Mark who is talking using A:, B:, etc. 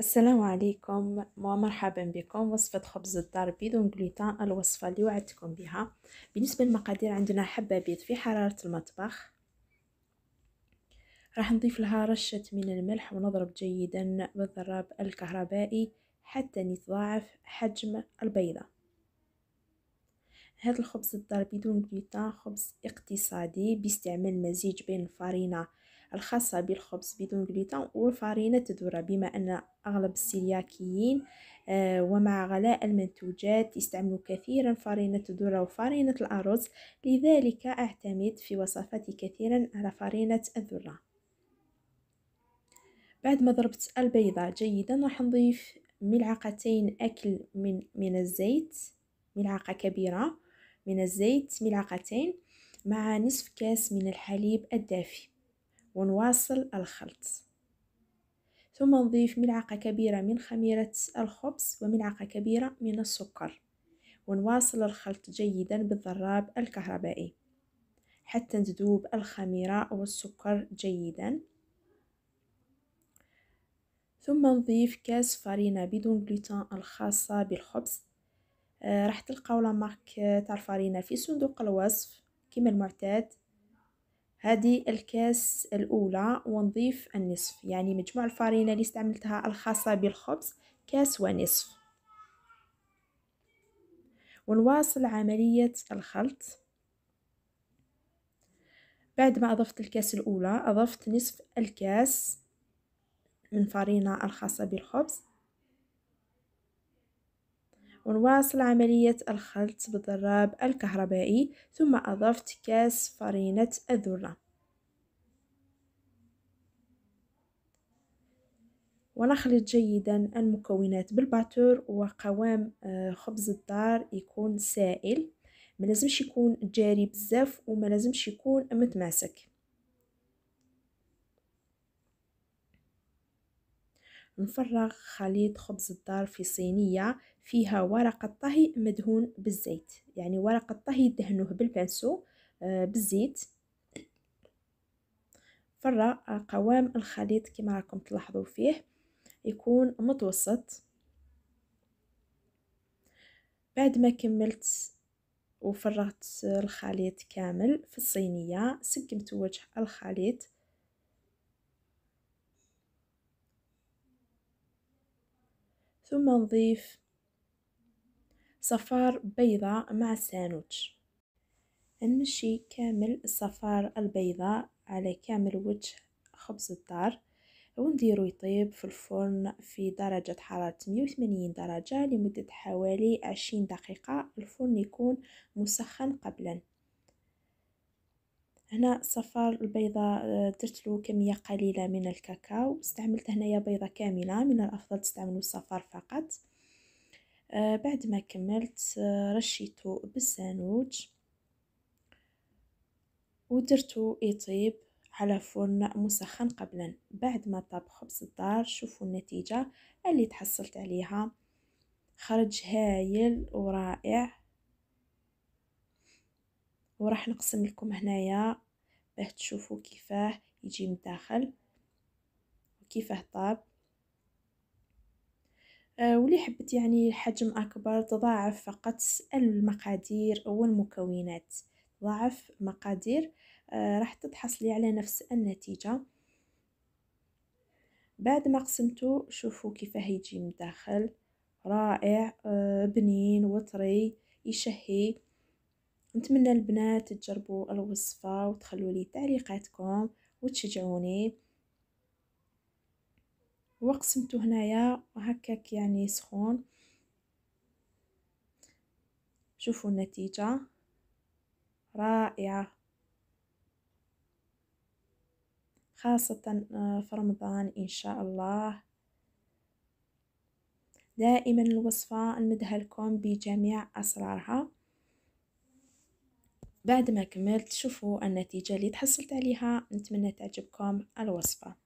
A: السلام عليكم ومرحبا بكم وصفة خبز الدار بدون جلوتين الوصفة اللي وعدتكم بها بالنسبة للمقادير عندنا حبة بيض في حرارة المطبخ راح نضيف لها رشة من الملح ونضرب جيدا بالضراب الكهربائي حتى يتضاعف حجم البيضة هذا الخبز الدار بدون غلوتان خبز اقتصادي باستعمال مزيج بين الفارينة الخاصة بالخبز بدون جلوتين والفارينة الذرة بما أن أغلب السيلياكيين آه، ومع غلاء المنتوجات يستعملوا كثيرا فارينة الذرة وفارينة الأرز لذلك أعتمد في وصفاتي كثيرا على فارينة الذرة بعد ما ضربت البيضة جيدا راح نضيف ملعقتين أكل من, من الزيت ملعقة كبيرة من الزيت ملعقتين مع نصف كاس من الحليب الدافي ونواصل الخلط ثم نضيف ملعقة كبيرة من خميرة الخبز وملعقة كبيرة من السكر ونواصل الخلط جيدا بالضراب الكهربائي حتى تذوب الخميرة والسكر جيدا ثم نضيف كاس فارينة بدون جلوتين الخاصة بالخبز آه، راح تلقاو لا مارك آه، تاع الفارينه في صندوق الوصف كما المعتاد هذه الكاس الاولى ونضيف النصف يعني مجموع الفارينه اللي استعملتها الخاصه بالخبز كاس ونصف ونواصل عمليه الخلط بعد ما أضفت الكاس الأولى أضفت نصف الكاس من فارينة الخاصة بالخبز ونواصل عملية الخلط بالضراب الكهربائي ثم أضفت كاس فرينة الذرة ونخلط جيدا المكونات بالباتور وقوام آه، خبز الدار يكون سائل ما لازمش يكون جاري بزاف وما لازمش يكون متماسك نفرغ خليط خبز الدار في صينية فيها ورقة طهي مدهون بالزيت يعني ورقة طهي دهنوه بالبانسو آه، بالزيت فرغ آه، قوام الخليط كما راكم تلاحظوا فيه يكون متوسط بعد ما كملت وفرغت الخليط كامل في الصينية سقمت وجه الخليط ثم نضيف صفار بيضاء مع الساندويتش نمشي كامل الصفار البيضاء على كامل وجه خبز الدار ونديرو يطيب في الفرن في درجة حرارة 180 درجة لمدة حوالي 20 دقيقة الفرن يكون مسخن قبلا هنا صفار البيضة آه، درت له كمية قليلة من الكاكاو استعملت هنايا بيضة كاملة من الأفضل تستعملوا الصفار فقط آه، بعد ما كملت آه، رشيته بالسانوج ودرته يطيب على فرن مسخن قبلا بعد ما طاب خبز الدار شوفوا النتيجة اللي تحصلت عليها خرج هايل ورائع وراح نقسم لكم هنايا باه تشوفوا كيفاه يجي من الداخل وكيفاه طاب آه واللي حبت يعني حجم اكبر تضاعف فقط المقادير والمكونات ضاعف مقادير آه راح تتحصلي على نفس النتيجه بعد ما قسمتو شوفوا كيفاه يجي من الداخل رائع آه بنين وطري يشهي نتمنى البنات تجربوا الوصفة وتخلوا لي تعليقاتكم وتشجعوني وقسمتو هنايا هكاك يعني سخون شوفوا النتيجة رائعة خاصة آه، في رمضان إن شاء الله دائما الوصفة نمدها لكم بجميع أسرارها بعد ما كملت شوفوا النتيجة اللي تحصلت عليها نتمنى تعجبكم الوصفة